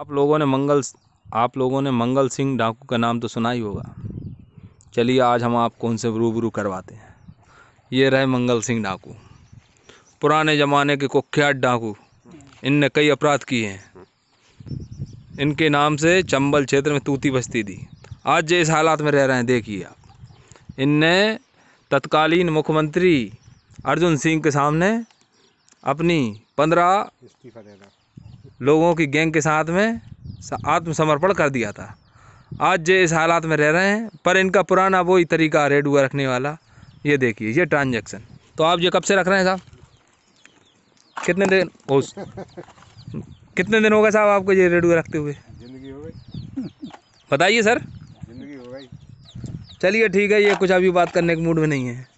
आप लोगों ने मंगल आप लोगों ने मंगल सिंह डाकू का नाम तो सुना ही होगा चलिए आज हम आपको उनसे रूबरू करवाते हैं ये रहे मंगल सिंह डाकू पुराने ज़माने के कुख्यात डाकू इनने कई अपराध किए हैं इनके नाम से चंबल क्षेत्र में तूती बस्ती दी आज जो इस हालात में रह रहे हैं देखिए आप इनने तत्कालीन मुख्यमंत्री अर्जुन सिंह के सामने अपनी पंद्रह लोगों की गैंग के साथ में आत्मसमर्पण कर दिया था आज ये इस हालात में रह रहे हैं पर इनका पुराना वही तरीका रेड हुआ रखने वाला ये देखिए ये ट्रांजेक्शन तो आप ये कब से रख रहे हैं साहब कितने दिन हो कितने दिन हो गए साहब आपको ये रेड हुआ रखते हुए ज़िंदगी हो गई बताइए सर ज़िंदगी हो गई चलिए ठीक है ये कुछ अभी बात करने के मूड में नहीं है